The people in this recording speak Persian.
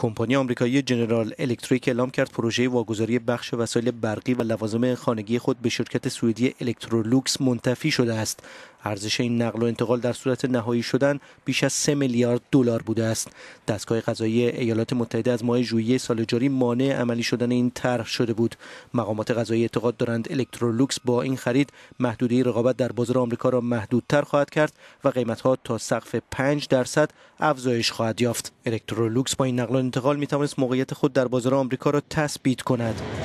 کمپانی آمریکایی جنرال الکتریک اعلام کرد پروژه واگذاری بخش وسایل برقی و لوازم خانگی خود به شرکت سوئدی الکترولوکس منتفی شده است ارزش این نقل و انتقال در صورت نهایی شدن بیش از 3 میلیارد دلار بوده است دستگاه قضایی ایالات متحده از ماه ژوئیه سال جاری مانع عملی شدن این طرح شده بود مقامات قضایی اعتقاد دارند الکترولوکس با این خرید محدوده رقابت در بازار آمریکا را محدودتر خواهد کرد و قیمتها تا سقف 5 درصد افزایش خواهد یافت الکترولوکس با این نقل و انتقال میتوانست موقعیت خود در بازار آمریکا را تثبیت کند